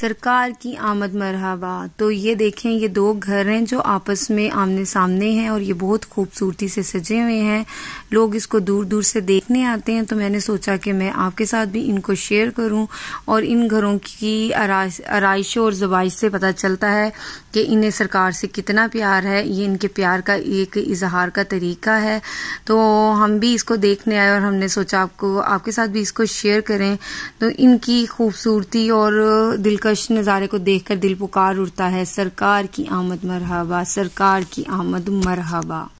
सरकार की आमद मरहबा तो ये देखें ये दो घर हैं जो आपस में आमने सामने हैं और ये बहुत खूबसूरती से सजे हुए हैं लोग इसको दूर दूर से देखने आते हैं तो मैंने सोचा कि मैं आपके साथ भी इनको शेयर करूं और इन घरों की आरइशों और जबाइश से पता चलता है कि इन्हें सरकार से कितना प्यार है ये इनके प्यार का एक इजहार का तरीका है तो हम भी इसको देखने आए और हमने सोचा आपको आपके साथ भी इसको शेयर करें तो इनकी खूबसूरती और दिल दिलकश नज़ारे को देखकर दिल पुकार उठता है सरकार की आमद मरहबा सरकार की आमद मरहबा